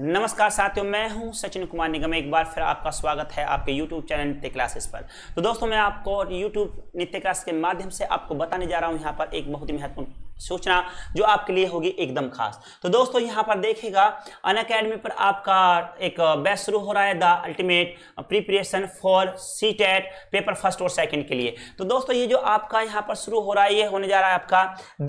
नमस्कार साथियों मैं हूं सचिन कुमार निगम एक बार फिर आपका स्वागत है आपके YouTube चैनल नित्य क्लासेस पर तो दोस्तों मैं आपको YouTube नित्य क्लास के माध्यम से आपको बताने जा रहा हूं यहां पर एक बहुत ही महत्वपूर्ण सूचना जो आपके लिए होगी एकदम खास तो दोस्तों यहां पर देखेगा अन अकेडमी पर आपका एक बैच शुरू हो रहा है the ultimate preparation for C TET paper first और सेकंड के लिए तो दोस्तों ये जो आपका यहां पर शुरू हो रहा है ये होने जा रहा है आपका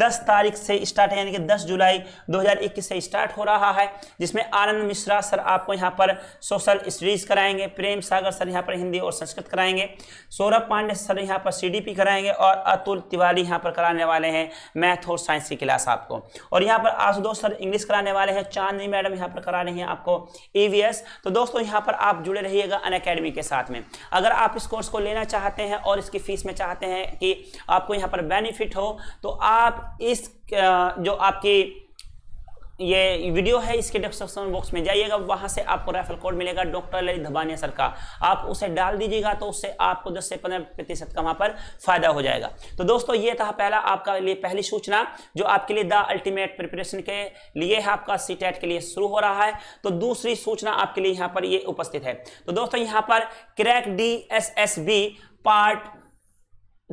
10 तारीख से स्टार्ट है यानी कि 10 जुलाई 2021 से स्टार्ट हो रहा है जिसमें आनंद मिश्रा सर आपको यहाँ पर सोशल स्टडीज कराएंगे प्रेम सागर सर यहाँ पर हिंदी और संस्कृत कराएंगे सौरभ पांडे सर यहाँ पर सी कराएंगे और अतुल तिवारी यहाँ पर कराने वाले हैं मैथ और साइंस की क्लास आपको और यहाँ पर आज दोस्त सर इंग्लिश कराने वाले हैं चांदनी मैडम यहाँ पर करा रही हैं आपको ई तो दोस्तों यहाँ पर आप जुड़े रहिएगा अन के साथ में अगर आप इस कोर्स को लेना चाहते हैं और इसकी फीस में चाहते हैं कि आपको यहाँ पर बेनिफिट हो तो आप इस जो आपकी ये वीडियो है इसके डिस्क्रिप्शन बॉक्स में जाइएगा वहां से आपको रेफर कोड मिलेगा डॉक्टर ललित धबानिया सर का आप उसे डाल दीजिएगा तो उससे आपको 10 से 15 प्रतिशत का वहां पर फायदा हो जाएगा तो दोस्तों ये था पहला आपका लिए पहली सूचना जो आपके लिए द अल्टीमेट प्रिपरेशन के लिए है आपका सी के लिए शुरू हो रहा है तो दूसरी सूचना आपके लिए यहाँ पर ये उपस्थित है तो दोस्तों यहाँ पर क्रैक डी पार्ट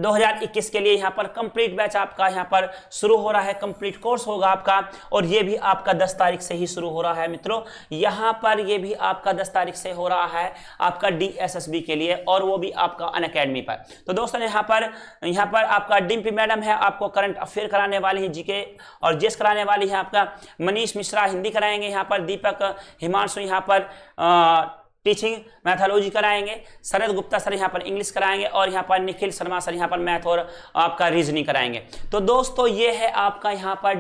2021 के लिए यहाँ पर कंप्लीट बैच आपका यहाँ पर शुरू हो रहा है कंप्लीट कोर्स होगा आपका और ये भी आपका 10 तारीख से ही शुरू हो रहा है मित्रों यहाँ पर ये भी आपका 10 तारीख से हो रहा है आपका डी के लिए और वो भी आपका अन अकेडमी पर तो दोस्तों यहाँ पर यहाँ पर आपका डिम्पी मैडम है आपको करंट अफेयर कराने वाली है जीके और जेस कराने वाली है आपका मनीष मिश्रा हिंदी कराएंगे यहाँ पर दीपक हिमांशु यहाँ पर आ, टीचिंग मैथोलॉजी कराएंगे शरद गुप्ता सर यहाँ पर इंग्लिश कराएंगे और यहाँ पर निखिल शर्मा सर यहाँ पर मैथ और आपका रीजनिंग कराएंगे तो दोस्तों ये है आपका यहाँ पर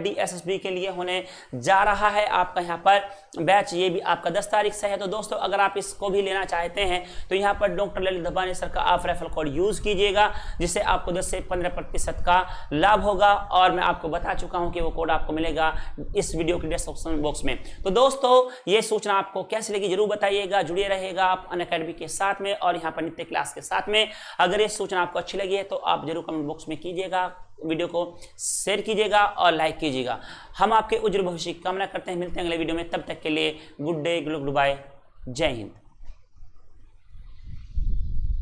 डी के लिए होने जा रहा है आपका यहाँ पर बैच ये भी आपका दस तारीख से है तो दोस्तों अगर आप इसको भी लेना चाहते हैं तो यहाँ पर डॉक्टर ललित धबानी सर का आप रेफर कोड यूज़ कीजिएगा जिससे आपको दस से पंद्रह प्रतिशत का लाभ होगा और मैं आपको बता चुका हूँ कि वो कोड आपको मिलेगा इस वीडियो के डिस्क्रिप्शन बॉक्स में तो दोस्तों ये सूचना आपको कैसी लगी जरूर बताइएगा जुड़िए रहेगा आप अन अकेडमी के साथ में और यहाँ पर नित्य क्लास के साथ में अगर ये सूचना आपको अच्छी लगी है तो आप जरूर कमेंट बॉक्स में कीजिएगा वीडियो को शेयर कीजिएगा और लाइक कीजिएगा हम आपके उज्ज्वल भविष्य की कामना करते हैं मिलते हैं अगले वीडियो में तब तक के लिए good day good good bye जय हिंद